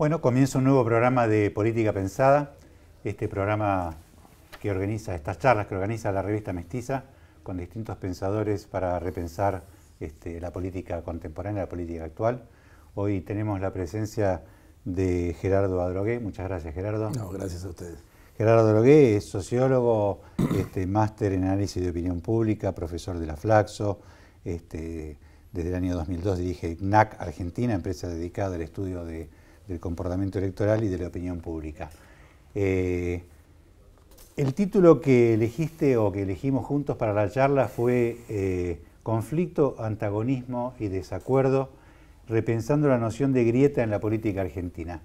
Bueno, comienza un nuevo programa de Política Pensada, este programa que organiza, estas charlas que organiza la revista Mestiza con distintos pensadores para repensar este, la política contemporánea, la política actual. Hoy tenemos la presencia de Gerardo Adrogué. Muchas gracias, Gerardo. No, gracias a ustedes. Gerardo Adrogué es sociólogo, este, máster en análisis de opinión pública, profesor de la Flaxo. Este, desde el año 2002 dirige NAC Argentina, empresa dedicada al estudio de del comportamiento electoral y de la opinión pública. Eh, el título que elegiste o que elegimos juntos para la charla fue eh, Conflicto, antagonismo y desacuerdo, repensando la noción de grieta en la política argentina.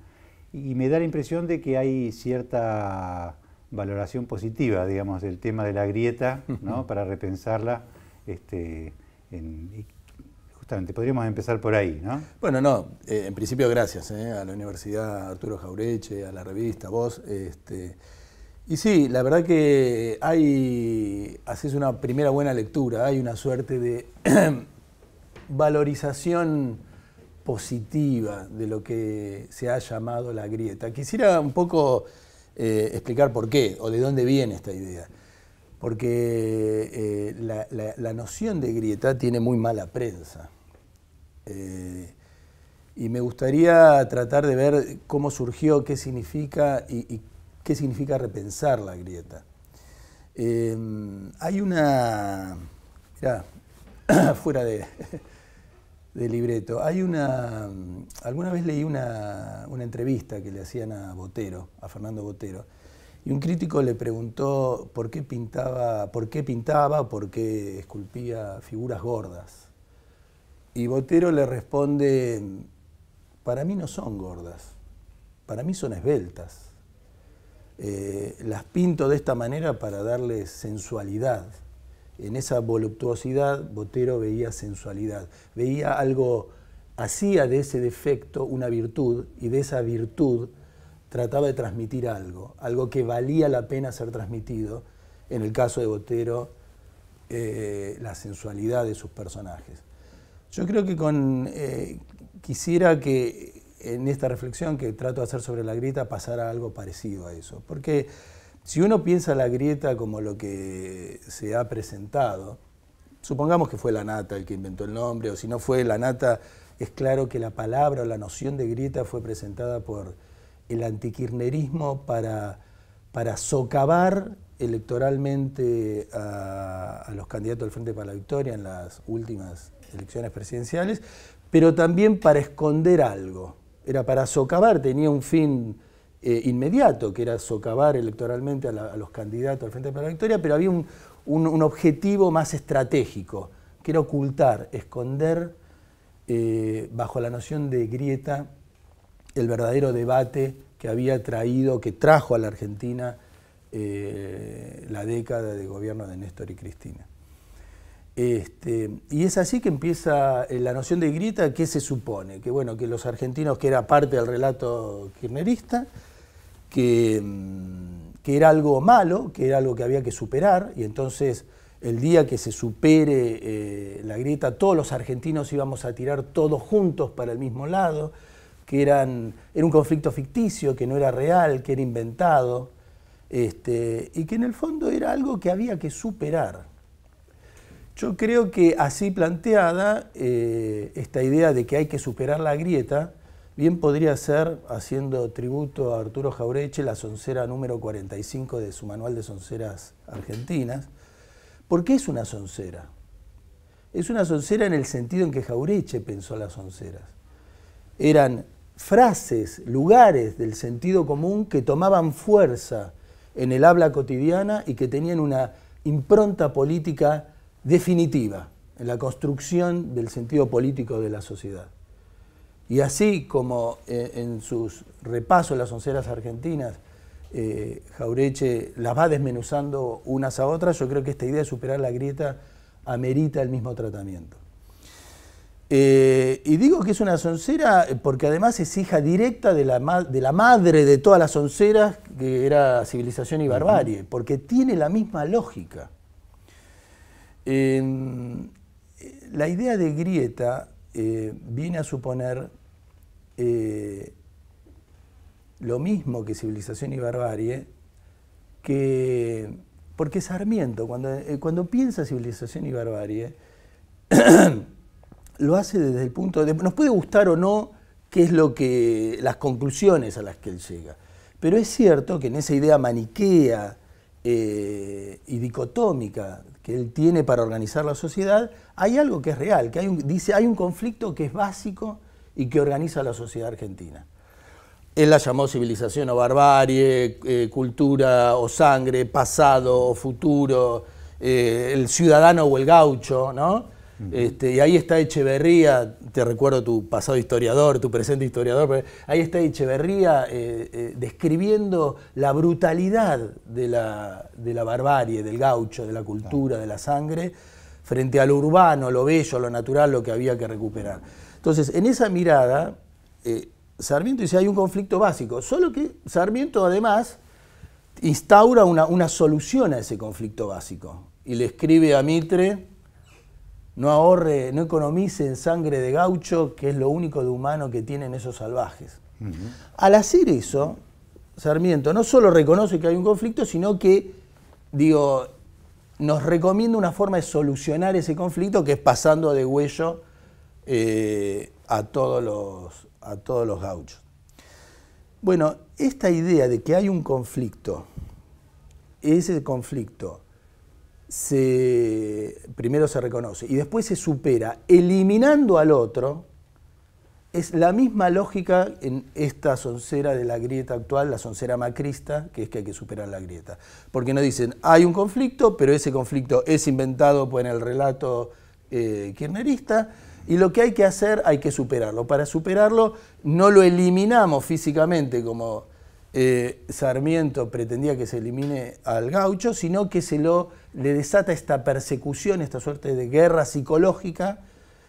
Y me da la impresión de que hay cierta valoración positiva, digamos, del tema de la grieta, ¿no? para repensarla este, podríamos empezar por ahí, ¿no? Bueno, no, eh, en principio gracias eh, a la Universidad Arturo Jaureche, a la revista, a vos. Este, y sí, la verdad que hay, haces una primera buena lectura, hay una suerte de valorización positiva de lo que se ha llamado la grieta. Quisiera un poco eh, explicar por qué o de dónde viene esta idea porque la, noción de grieta tiene muy mala prensa. Eh, y me gustaría tratar de ver cómo surgió, qué significa y, qué significa repensar la grieta. Eh, hay una, ya, fuera de, libreto, hay una, alguna vez leí una, una entrevista que le hacían a Botero, a Fernando Botero, y un crítico le preguntó por qué pintaba, por qué pintaba, por qué esculpía figuras gordas. Y Botero le responde, para mí no son gordas, para mí son esbeltas. Eh, las pinto de esta manera para darle sensualidad. En esa voluptuosidad Botero veía sensualidad, veía algo, hacía de ese defecto una virtud y de esa virtud trataba de transmitir algo, algo que valía la pena ser transmitido. En el caso de Botero, eh, la sensualidad de sus personajes. Yo creo que eh, quisiera que en esta reflexión que trato de hacer sobre la grieta pasara algo parecido a eso, porque si uno piensa la grieta como lo que se ha presentado, supongamos que fue la nata el que inventó el nombre, o si no fue la nata, es claro que la palabra o la noción de grieta fue presentada por el antikirnerismo para socavar electoralmente a, los candidatos al Frente para la Victoria en las últimas elecciones presidenciales, pero también para esconder algo. Era para socavar, tenía un fin eh, inmediato, que era socavar electoralmente a, los candidatos al Frente para la Victoria, pero había un, objetivo más estratégico, que era ocultar, esconder eh, bajo la noción de grieta el verdadero debate que había traído, que trajo a la Argentina eh, la década de gobierno de Néstor y Cristina. Este, y es así que empieza eh, la noción de grieta, que se supone? Que bueno, que los argentinos, que era parte del relato kirchnerista, que, mm, que era algo malo, que era algo que había que superar, y entonces el día que se supere eh, la grieta, todos los argentinos íbamos a tirar todos juntos para el mismo lado, que eran, era un conflicto ficticio, que no era real, que era inventado, este, y que en el fondo era algo que había que superar. Yo creo que así planteada, eh, esta idea de que hay que superar la grieta, bien podría ser, haciendo tributo a Arturo Jaureche, la soncera número 45 de su manual de sonceras argentinas, porque es una soncera. Es una soncera en el sentido en que Jaureche pensó las sonceras. Eran frases, lugares del sentido común que tomaban fuerza en el habla cotidiana y que tenían una impronta política definitiva en la construcción del sentido político de la sociedad. Y así como eh, en sus repasos las onceras argentinas, eh, Jaureche las va desmenuzando unas a otras, yo creo que esta idea de superar la grieta amerita el mismo tratamiento. Eh, y digo que es una soncera eh, porque además es hija directa de la, de la madre de todas las sonceras, que era Civilización y Barbarie, porque tiene la misma lógica. Em, eh, la idea de grieta viene a suponer lo mismo que Civilización y Barbarie, que, porque Sarmiento, cuando, cuando piensa Civilización y Barbarie, lo hace desde el punto de... Nos puede gustar o no qué es lo que... las conclusiones a las que él llega. Pero es cierto que en esa idea maniquea eh, y dicotómica que él tiene para organizar la sociedad, hay algo que es real, que hay un, dice, hay un conflicto que es básico y que organiza la sociedad argentina. Él la llamó civilización o barbarie, eh, cultura o sangre, pasado o futuro, eh, el ciudadano o el gaucho, ¿no? Este, y ahí está Echeverría, te recuerdo tu pasado historiador, tu presente historiador, ahí está Echeverría eh, eh, describiendo la brutalidad de la, barbarie, del gaucho, de la cultura, de la sangre, frente a lo urbano, lo bello, lo natural, lo que había que recuperar. Entonces, en esa mirada, eh, Sarmiento dice, hay un conflicto básico, solo que Sarmiento además instaura una, una solución a ese conflicto básico y le escribe a Mitre, no ahorre, no economice en sangre de gaucho, que es lo único de humano que tienen esos salvajes. Al hacer eso, Sarmiento no solo reconoce que hay un conflicto, sino que, digo, nos recomienda una forma de solucionar ese conflicto, que es pasando de huello eh, a, todos los, a todos los gauchos. Bueno, esta idea de que hay un conflicto, ese conflicto se, primero se reconoce y después se supera, eliminando al otro, es la misma lógica en esta soncera de la grieta actual, la soncera macrista, que es que hay que superar la grieta. Porque no dicen, hay un conflicto, pero ese conflicto es inventado por en el relato eh, kirnerista y lo que hay que hacer, hay que superarlo. Para superarlo, no lo eliminamos físicamente como eh, Sarmiento pretendía que se elimine al gaucho, sino que se lo, le desata esta persecución, esta suerte de guerra psicológica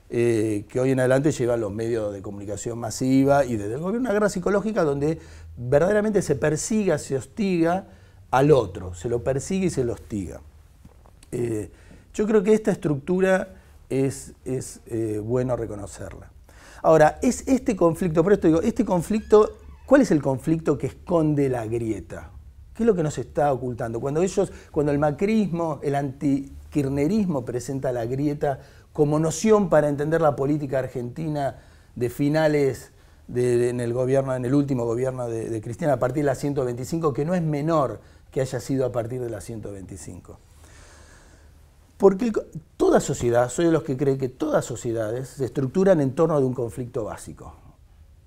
eh, que hoy en adelante llevan los medios de comunicación masiva y desde el gobierno una guerra psicológica donde verdaderamente se persiga, se hostiga al otro, se lo persigue y se lo hostiga. Eh, yo creo que esta estructura es, es bueno reconocerla. Ahora, es este conflicto, por esto digo, este conflicto ¿Cuál es el conflicto que esconde la grieta? ¿Qué es lo que nos está ocultando? Cuando ellos, cuando el macrismo, el antikirnerismo presenta la grieta como noción para entender la política argentina de finales en el gobierno, en el último gobierno de, de Cristina, a partir de la 125, que no es menor que haya sido a partir de la 125. Porque toda sociedad, soy de los que cree que todas sociedades se estructuran en torno de un conflicto básico.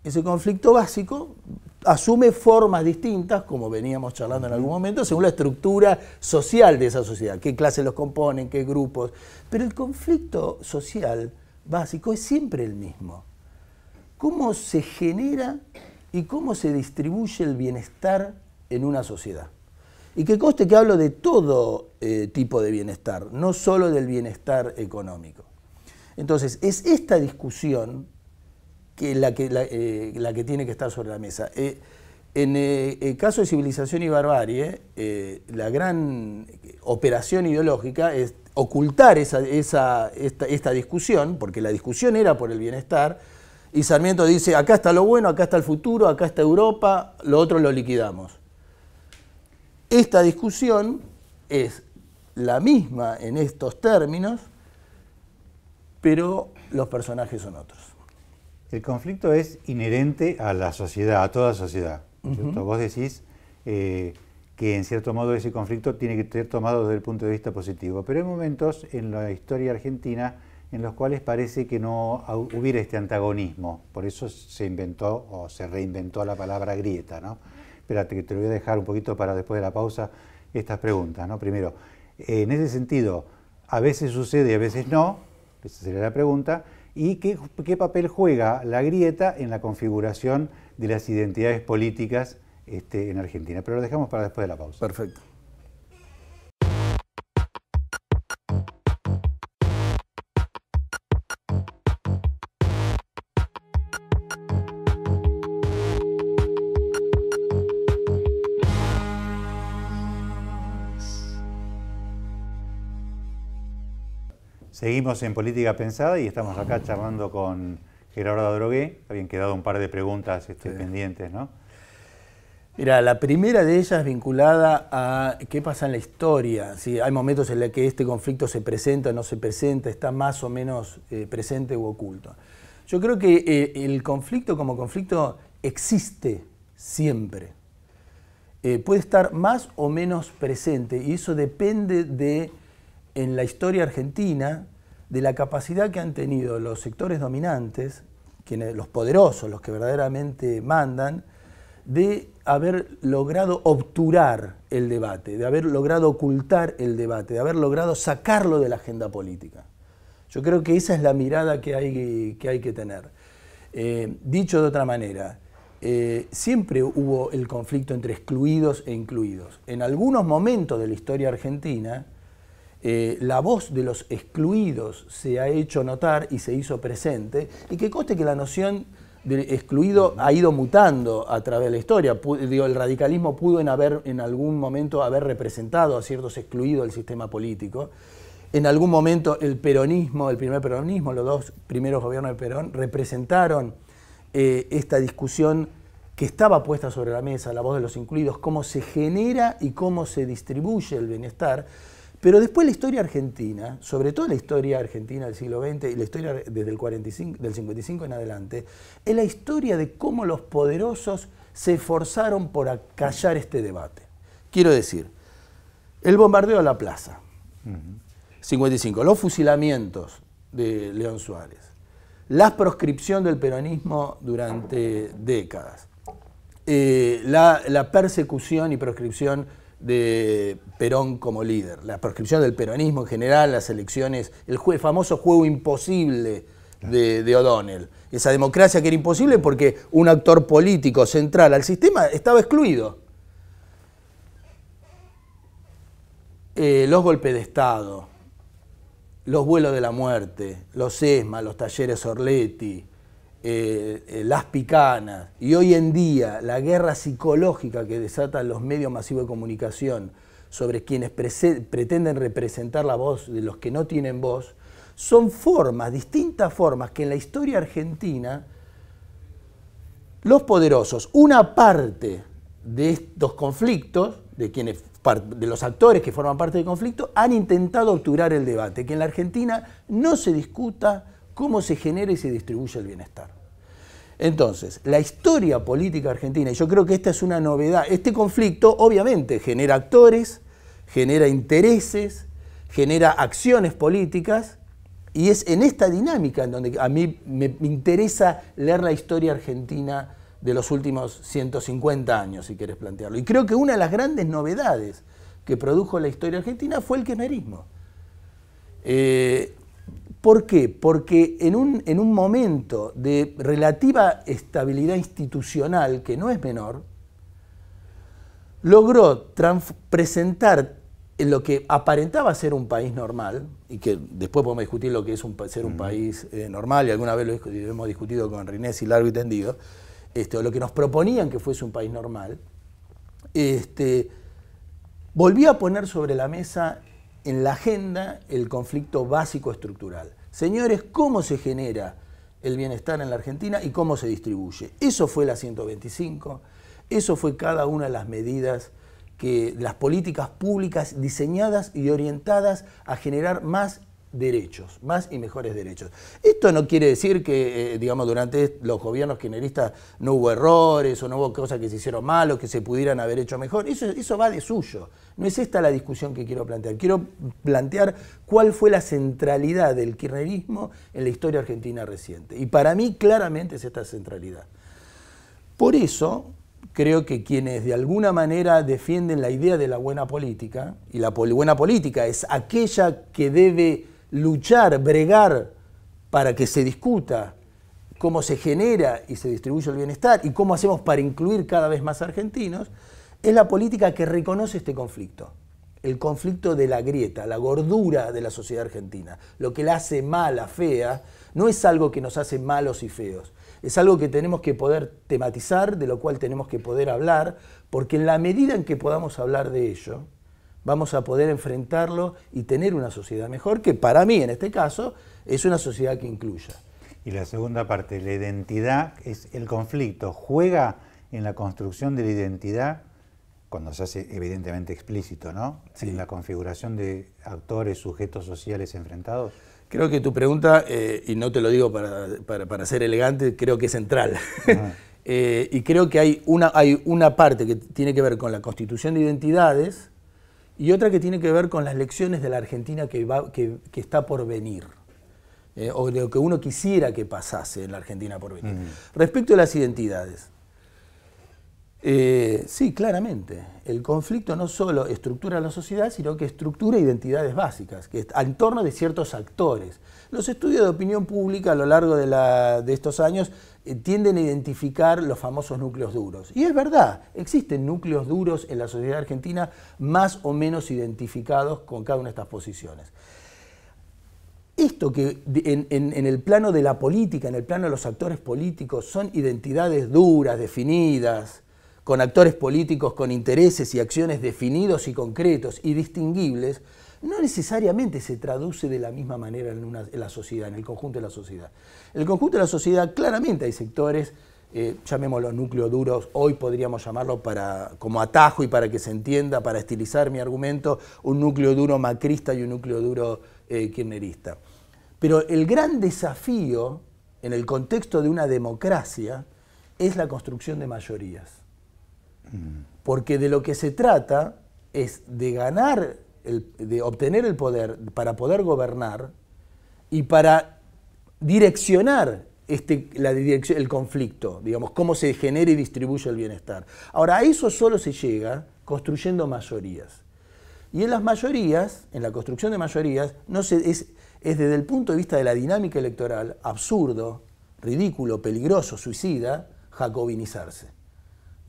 Ese conflicto básico asume formas distintas, como veníamos charlando en algún momento, según la estructura social de esa sociedad, qué clases los componen, qué grupos. Pero el conflicto social básico es siempre el mismo. ¿Cómo se genera y cómo se distribuye el bienestar en una sociedad? Y que conste que hablo de todo eh, tipo de bienestar, no solo del bienestar económico. Entonces, es esta discusión la que, eh, la, que tiene que estar sobre la mesa. Eh, en eh, el caso de civilización y barbarie, la gran operación ideológica es ocultar esta discusión, porque la discusión era por el bienestar, y Sarmiento dice, acá está lo bueno, acá está el futuro, acá está Europa, lo otro lo liquidamos. Esta discusión es la misma en estos términos, pero los personajes son otros. El conflicto es inherente a la sociedad, a toda sociedad. Vos decís eh, que en cierto modo ese conflicto tiene que ser tomado desde el punto de vista positivo, pero hay momentos en la historia argentina en los cuales parece que no hubiera este antagonismo. Por eso se inventó o se reinventó la palabra grieta, ¿no? Espérate, que te voy a dejar un poquito para después de la pausa estas preguntas, ¿no? Primero, en ese sentido, a veces sucede y a veces no, esa sería la pregunta, y qué, papel juega la grieta en la configuración de las identidades políticas este, en Argentina. Pero lo dejamos para después de la pausa. Perfecto. Seguimos en Política Pensada y estamos acá charlando con Gerardo Drogué. Habían quedado un par de preguntas este, pendientes, ¿no? Mira, la primera de ellas vinculada a qué pasa en la historia. Si hay momentos en los que este conflicto se presenta, o no se presenta, está más o menos eh, presente u oculto. Yo creo que eh, el conflicto como conflicto existe siempre. Eh, puede estar más o menos presente y eso depende de en la historia argentina de la capacidad que han tenido los sectores dominantes, quienes, los poderosos, los que verdaderamente mandan, de haber logrado obturar el debate, de haber logrado ocultar el debate, de haber logrado sacarlo de la agenda política. Yo creo que esa es la mirada que hay que, tener. Eh, dicho de otra manera, eh, siempre hubo el conflicto entre excluidos e incluidos. En algunos momentos de la historia argentina, eh, la voz de los excluidos se ha hecho notar y se hizo presente, y que conste que la noción de excluido ha ido mutando a través de la historia. el radicalismo pudo en, haber, en algún momento haber representado a ciertos excluidos del sistema político. En algún momento el peronismo, el primer peronismo, los dos primeros gobiernos de Perón, representaron eh, esta discusión que estaba puesta sobre la mesa, la voz de los incluidos, cómo se genera y cómo se distribuye el bienestar. Pero después la historia argentina, sobre todo la historia argentina del siglo XX y la historia desde el 45, del 55 en adelante, es la historia de cómo los poderosos se esforzaron por acallar este debate. Quiero decir, el bombardeo a la plaza, 55, los fusilamientos de León Suárez, la proscripción del peronismo durante décadas, eh, la, la, persecución y proscripción de Perón como líder, la proscripción del peronismo en general, las elecciones, el, famoso juego imposible de, O'Donnell, esa democracia que era imposible porque un actor político central al sistema estaba excluido. Eh, los golpes de Estado, los vuelos de la muerte, los ESMA, los talleres Orletti, eh, eh, las picanas y hoy en día la guerra psicológica que desatan los medios masivos de comunicación sobre quienes pretenden representar la voz de los que no tienen voz, son formas, distintas formas que en la historia argentina los poderosos, una parte de estos conflictos, de, quienes, de los actores que forman parte del conflicto, han intentado obturar el debate, que en la Argentina no se discuta cómo se genera y se distribuye el bienestar. Entonces, la historia política argentina, y yo creo que esta es una novedad, este conflicto obviamente genera actores, genera intereses, genera acciones políticas, y es en esta dinámica en donde a mí me interesa leer la historia argentina de los últimos 150 años, si quieres plantearlo. Y creo que una de las grandes novedades que produjo la historia argentina fue el kirchnerismo. Eh, ¿Por qué? Porque en un, en un momento de relativa estabilidad institucional, que no es menor, logró presentar lo que aparentaba ser un país normal, y que después podemos discutir lo que es ser un país eh, normal, y alguna vez lo hemos discutido con Rinés y largo y tendido, este, lo que nos proponían que fuese un país normal, este, volvió a poner sobre la mesa en la agenda el conflicto básico estructural. Señores, ¿cómo se genera el bienestar en la Argentina y cómo se distribuye? Eso fue la 125, eso fue cada una de las medidas que las políticas públicas diseñadas y orientadas a generar más derechos, más y mejores derechos. Esto no quiere decir que, eh, digamos, durante los gobiernos kirchneristas no hubo errores o no hubo cosas que se hicieron mal o que se pudieran haber hecho mejor. Eso, eso va de suyo. No es esta la discusión que quiero plantear. Quiero plantear cuál fue la centralidad del kirchnerismo en la historia argentina reciente. Y para mí claramente es esta centralidad. Por eso, creo que quienes de alguna manera defienden la idea de la buena política, y la buena política es aquella que debe luchar, bregar para que se discuta cómo se genera y se distribuye el bienestar y cómo hacemos para incluir cada vez más argentinos, es la política que reconoce este conflicto, el conflicto de la grieta, la gordura de la sociedad argentina. Lo que la hace mala, fea, no es algo que nos hace malos y feos, es algo que tenemos que poder tematizar, de lo cual tenemos que poder hablar, porque en la medida en que podamos hablar de ello, vamos a poder enfrentarlo y tener una sociedad mejor, que para mí en este caso es una sociedad que incluya. Y la segunda parte, la identidad es el conflicto, juega en la construcción de la identidad cuando se hace evidentemente explícito, ¿no? En la configuración de actores, sujetos sociales enfrentados. Creo que tu pregunta, eh, y no te lo digo para, ser elegante, creo que es central. Eh, y creo que hay una, hay una parte que tiene que ver con la constitución de identidades, y otra que tiene que ver con las lecciones de la Argentina que, que, está por venir, eh, o de lo que uno quisiera que pasase en la Argentina por venir. Respecto a las identidades, eh, sí, claramente, el conflicto no solo estructura la sociedad, sino que estructura identidades básicas, que en torno de ciertos actores. Los estudios de opinión pública a lo largo de, estos años eh, tienden a identificar los famosos núcleos duros. Y es verdad, existen núcleos duros en la sociedad argentina más o menos identificados con cada una de estas posiciones. Esto que en, el plano de la política, en el plano de los actores políticos, son identidades duras, definidas, con actores políticos con intereses y acciones definidos y concretos y distinguibles, no necesariamente se traduce de la misma manera en, la sociedad, en el conjunto de la sociedad. En el conjunto de la sociedad claramente hay sectores eh, llamémoslos núcleos duros, hoy podríamos llamarlo para, como atajo y para que se entienda, para estilizar mi argumento, un núcleo duro macrista y un núcleo duro eh, kirchnerista. Pero el gran desafío en el contexto de una democracia es la construcción de mayorías. Mm. Porque de lo que se trata es de ganar de obtener el poder para poder gobernar y para direccionar este, la dirección, el conflicto, digamos, cómo se genera y distribuye el bienestar. Ahora, a eso solo se llega construyendo mayorías. Y en las mayorías, en la construcción de mayorías, no es, es desde el punto de vista de la dinámica electoral absurdo, ridículo, peligroso, suicida, jacobinizarse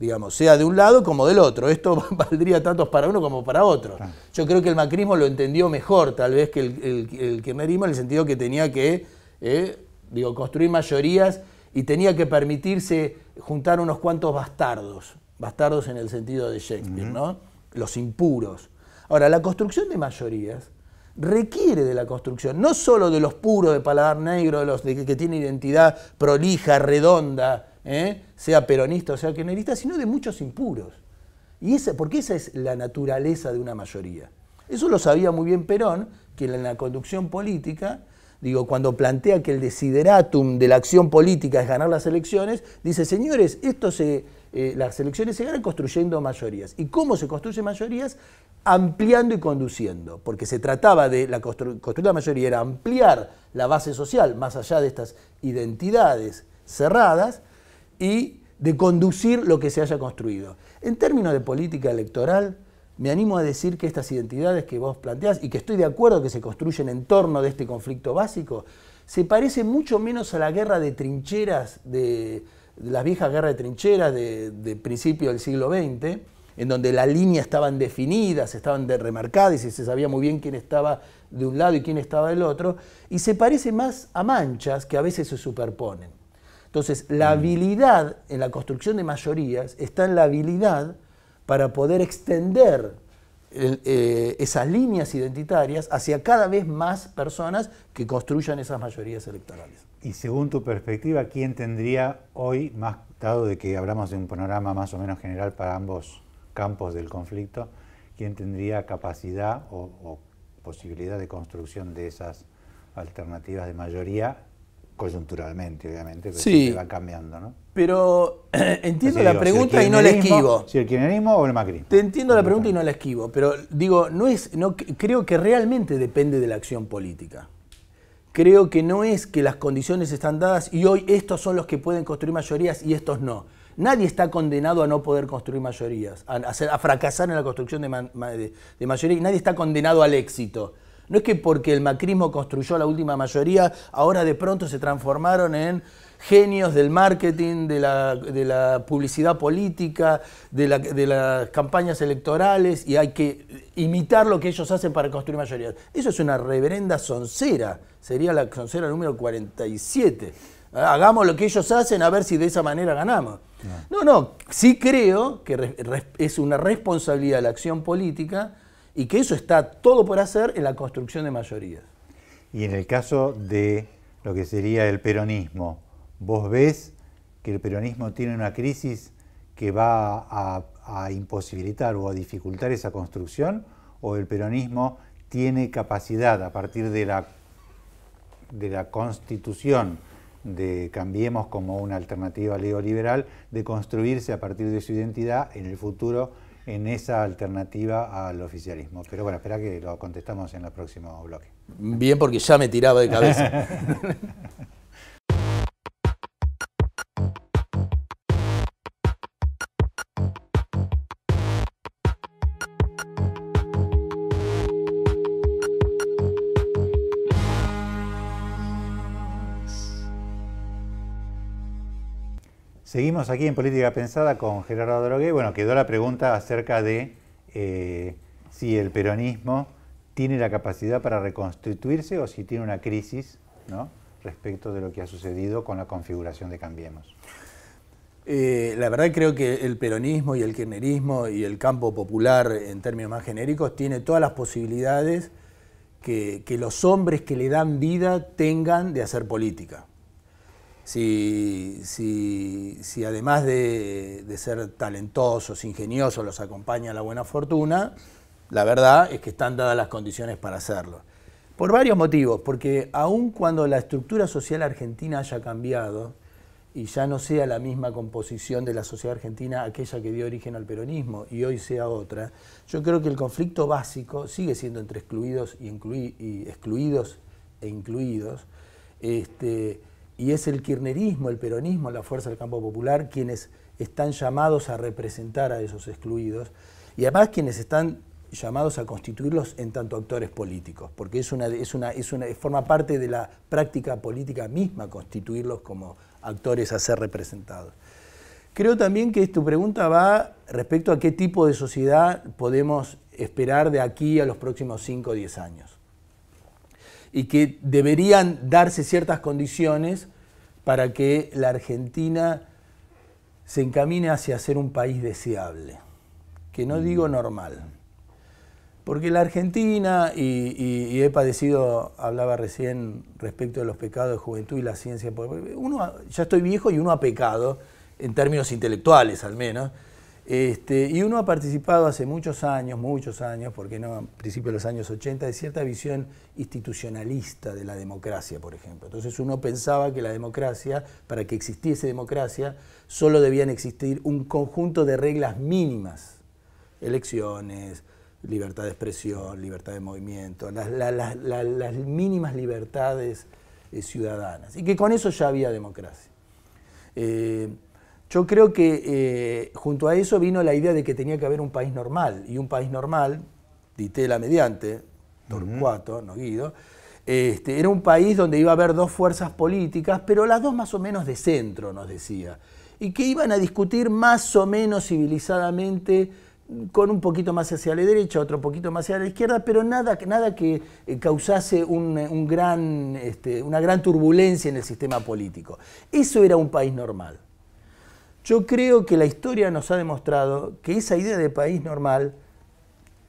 digamos, sea de un lado como del otro. Esto valdría tanto para uno como para otro. Ah. Yo creo que el macrismo lo entendió mejor, tal vez, que el, que el en el sentido que tenía que eh, digo, construir mayorías y tenía que permitirse juntar unos cuantos bastardos, bastardos en el sentido de Shakespeare, ¿no? Los impuros. Ahora, la construcción de mayorías requiere de la construcción, no solo de los puros de paladar negro, de los que, que tienen identidad prolija, redonda, ¿eh? sea peronista o sea kirchnerista, sino de muchos impuros. Y porque esa es la naturaleza de una mayoría. Eso lo sabía muy bien Perón, que en la conducción política, digo, cuando plantea que el desideratum de la acción política es ganar las elecciones, dice, señores, esto se, eh, las elecciones se ganan construyendo mayorías. ¿Y cómo se construyen mayorías? Ampliando y conduciendo, porque se trataba de la construir la mayoría, era ampliar la base social más allá de estas identidades cerradas y de conducir lo que se haya construido. En términos de política electoral, me animo a decir que estas identidades que vos planteás y que estoy de acuerdo que se construyen en torno de este conflicto básico, se parece mucho menos a la guerra de trincheras, de, las viejas guerras de trincheras de, principio del siglo XX, en donde las líneas estaban definidas, estaban de remarcadas y se sabía muy bien quién estaba de un lado y quién estaba del otro, y se parece más a manchas que a veces se superponen. Entonces, la mm. habilidad en la construcción de mayorías está en la habilidad para poder extender eh, esas líneas identitarias hacia cada vez más personas que construyan esas mayorías electorales. Y según tu perspectiva, ¿quién tendría hoy, más dado de que hablamos de un panorama más o menos general para ambos campos del conflicto, quién tendría capacidad o, o posibilidad de construcción de esas alternativas de mayoría coyunturalmente, obviamente, que se va cambiando, ¿no? Pero entiendo la pregunta y no la esquivo. Si el kirchnerismo o el macrismo. Te entiendo la pregunta y no la esquivo, pero digo, no es, no, creo que realmente depende de la acción política. Creo que no es que las condiciones están dadas y hoy estos son los que pueden construir mayorías y estos no. Nadie está condenado a no poder construir mayorías, a, fracasar en la construcción de, mayorías. y nadie está condenado al éxito. No es que porque el macrismo construyó la última mayoría, ahora de pronto se transformaron en genios del marketing, de la, publicidad política, de, las campañas electorales y hay que imitar lo que ellos hacen para construir mayorías. Eso es una reverenda soncera, sería la soncera número 47. Hagamos lo que ellos hacen a ver si de esa manera ganamos. No, no, no sí creo que es una responsabilidad de la acción política y que eso está todo por hacer en la construcción de mayorías. Y en el caso de lo que sería el peronismo, ¿vos ves que el peronismo tiene una crisis que va a, imposibilitar o a dificultar esa construcción? ¿O el peronismo tiene capacidad a partir de la, de la constitución de Cambiemos como una alternativa neoliberal, de construirse a partir de su identidad en el futuro en esa alternativa al oficialismo. Pero bueno, espera que lo contestamos en el próximo bloque. Bien, porque ya me tiraba de cabeza. Seguimos aquí en Política Pensada con Gerardo Drogué. Bueno, quedó la pregunta acerca de eh, si el peronismo tiene la capacidad para reconstituirse o si tiene una crisis respecto de lo que ha sucedido con la configuración de Cambiemos. Eh, la verdad creo que el peronismo y el kirchnerismo y el campo popular en términos más genéricos tiene todas las posibilidades que los hombres que le dan vida tengan de hacer política. Si, además de, ser talentosos, ingeniosos, los acompaña la buena fortuna, la verdad es que están dadas las condiciones para hacerlo. Por varios motivos, porque aun cuando la estructura social argentina haya cambiado y ya no sea la misma composición de la sociedad argentina aquella que dio origen al peronismo y hoy sea otra, yo creo que el conflicto básico sigue siendo entre excluidos y, excluidos e incluidos. Este, y es el kirchnerismo, el peronismo, la fuerza del campo popular quienes están llamados a representar a esos excluidos y además quienes están llamados a constituirlos en tanto actores políticos, porque es una, forma parte de la práctica política misma constituirlos como actores a ser representados. Creo también que tu pregunta va respecto a qué tipo de sociedad podemos esperar de aquí a los próximos 5 o 10 años y que deberían darse ciertas condiciones para que la Argentina se encamine hacia ser un país deseable, que no digo mm. normal, porque la Argentina, y, he padecido, hablaba recién respecto de los pecados de juventud y la ciencia, uno, ya estoy viejo y uno ha pecado, en términos intelectuales al menos, este, y uno ha participado hace muchos años, muchos años, porque no, a principios de los años 80, de cierta visión institucionalista de la democracia, por ejemplo. Entonces uno pensaba que la democracia, para que existiese democracia, solo debían existir un conjunto de reglas mínimas, elecciones, libertad de expresión, libertad de movimiento, las, mínimas libertades eh, ciudadanas, y que con eso ya había democracia. Eh, yo creo que eh, junto a eso vino la idea de que tenía que haber un país normal, y un país normal, Ditela mediante, Torcuato, no Guido, este, era un país donde iba a haber dos fuerzas políticas, pero las dos más o menos de centro, nos decía, y que iban a discutir más o menos civilizadamente con un poquito más hacia la derecha, otro poquito más hacia la izquierda, pero nada, nada que eh, causase este, una gran turbulencia en el sistema político. Eso era un país normal. Yo creo que la historia nos ha demostrado que esa idea de país normal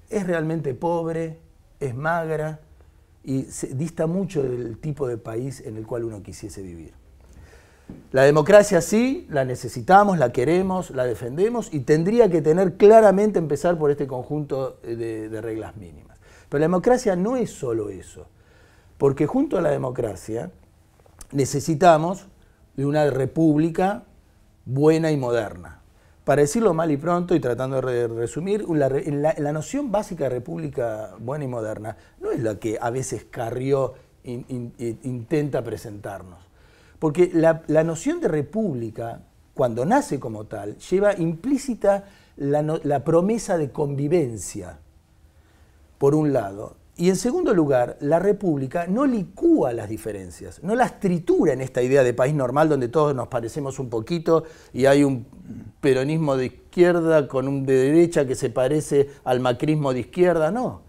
es realmente pobre, es magra y dista mucho del tipo de país en el cual uno quisiese vivir. La democracia sí, la necesitamos, la queremos, la defendemos y tendría que tener claramente empezar por este conjunto de, de reglas mínimas. Pero la democracia no es solo eso, porque junto a la democracia necesitamos de una república buena y moderna. Para decirlo mal y pronto y tratando de resumir, la, noción básica de república buena y moderna no es la que a veces Carrió intenta presentarnos. Porque la, noción de república, cuando nace como tal, lleva implícita la, promesa de convivencia, por un lado, y en segundo lugar, la República no licúa las diferencias, no las tritura en esta idea de país normal donde todos nos parecemos un poquito y hay un peronismo de izquierda con un de derecha que se parece al macrismo de izquierda, no.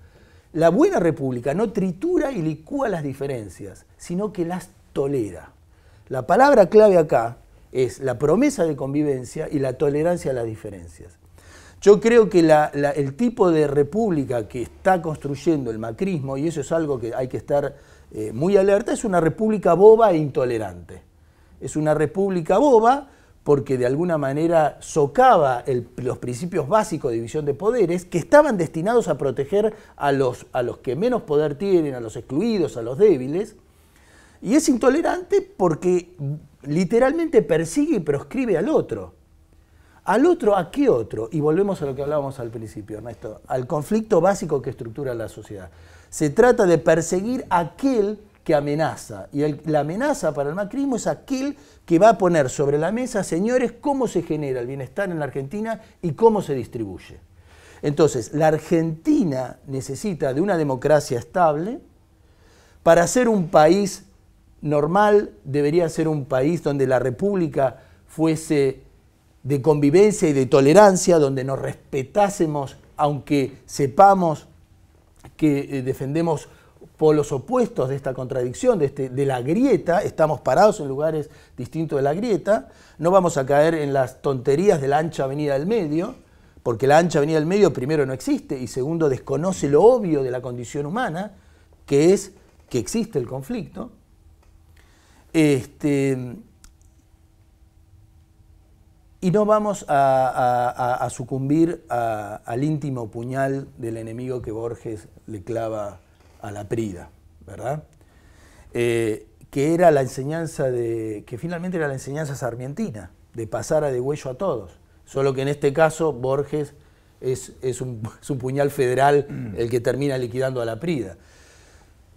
La buena República no tritura y licúa las diferencias, sino que las tolera. La palabra clave acá es la promesa de convivencia y la tolerancia a las diferencias. Yo creo que el tipo de república que está construyendo el macrismo, y eso es algo que hay que estar eh, muy alerta, es una república boba e intolerante. Es una república boba porque de alguna manera socava los principios básicos de división de poderes que estaban destinados a proteger a los que menos poder tienen, a los excluidos, a los débiles. Y es intolerante porque literalmente persigue y proscribe al otro. Al otro, ¿a qué otro? Y volvemos a lo que hablábamos al principio, Ernesto, al conflicto básico que estructura la sociedad. Se trata de perseguir aquel que amenaza. Y la amenaza para el macrismo es aquel que va a poner sobre la mesa, señores, cómo se genera el bienestar en la Argentina y cómo se distribuye. Entonces, la Argentina necesita de una democracia estable. Para ser un país normal, debería ser un país donde la república fuese de convivencia y de tolerancia, donde nos respetásemos, aunque sepamos que eh, defendemos polos opuestos de esta contradicción, de, este, de la grieta, estamos parados en lugares distintos de la grieta, no vamos a caer en las tonterías de la ancha avenida del medio, porque la ancha avenida del medio primero no existe y segundo desconoce lo obvio de la condición humana, que es que existe el conflicto. Este, y no vamos a, sucumbir al íntimo puñal del enemigo que Borges le clava a la Prida, ¿verdad? Eh, que era la enseñanza de, que finalmente era la enseñanza sarmientina, de pasar a degüello a todos. Solo que en este caso Borges es, un, puñal federal mm. el que termina liquidando a la Prida.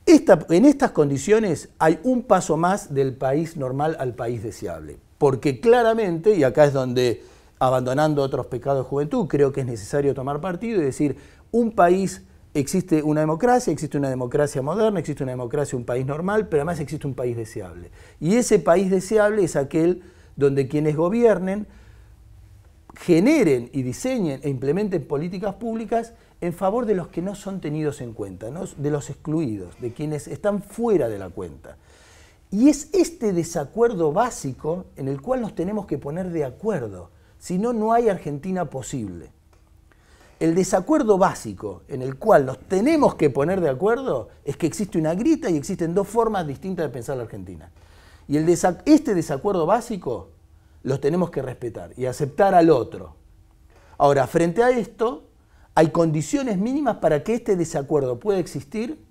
en estas condiciones hay un paso más del país normal al país deseable porque claramente, y acá es donde, abandonando otros pecados de juventud, creo que es necesario tomar partido y decir, un país existe una democracia, existe una democracia moderna, existe una democracia, un país normal, pero además existe un país deseable. Y ese país deseable es aquel donde quienes gobiernen generen y diseñen e implementen políticas públicas en favor de los que no son tenidos en cuenta, de los excluidos, de quienes están fuera de la cuenta. Y es este desacuerdo básico en el cual nos tenemos que poner de acuerdo, si no, no hay Argentina posible. El desacuerdo básico en el cual nos tenemos que poner de acuerdo es que existe una grita y existen dos formas distintas de pensar la Argentina. Y el este desacuerdo básico los tenemos que respetar y aceptar al otro. Ahora, frente a esto, hay condiciones mínimas para que este desacuerdo pueda existir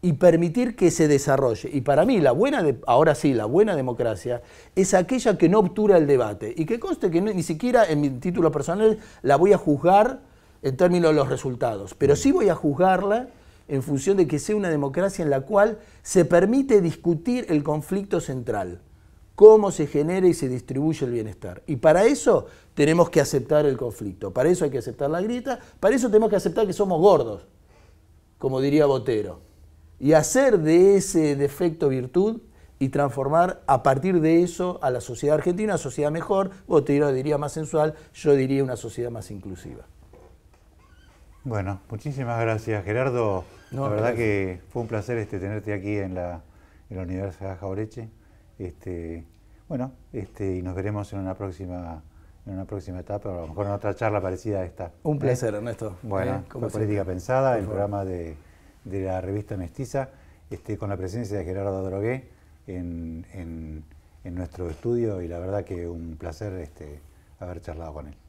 y permitir que se desarrolle. Y para mí, la buena ahora sí, la buena democracia es aquella que no obtura el debate. Y que conste que ni siquiera en mi título personal la voy a juzgar en términos de los resultados, pero sí voy a juzgarla en función de que sea una democracia en la cual se permite discutir el conflicto central, cómo se genera y se distribuye el bienestar. Y para eso tenemos que aceptar el conflicto, para eso hay que aceptar la grita, para eso tenemos que aceptar que somos gordos, como diría Botero y hacer de ese defecto virtud y transformar a partir de eso a la sociedad argentina, una sociedad mejor, o te diría más sensual, yo diría una sociedad más inclusiva. Bueno, muchísimas gracias Gerardo. la verdad que fue un placer este, tenerte aquí en la, en la Universidad Jaureche. Este, bueno, este, y nos veremos en una próxima en una próxima etapa, o a lo mejor en otra charla parecida a esta. Un ¿eh? placer, Ernesto. Bueno, eh, como política pensada, el programa de de la revista Mestiza, este, con la presencia de Gerardo Drogué en, en, nuestro estudio y la verdad que un placer este, haber charlado con él.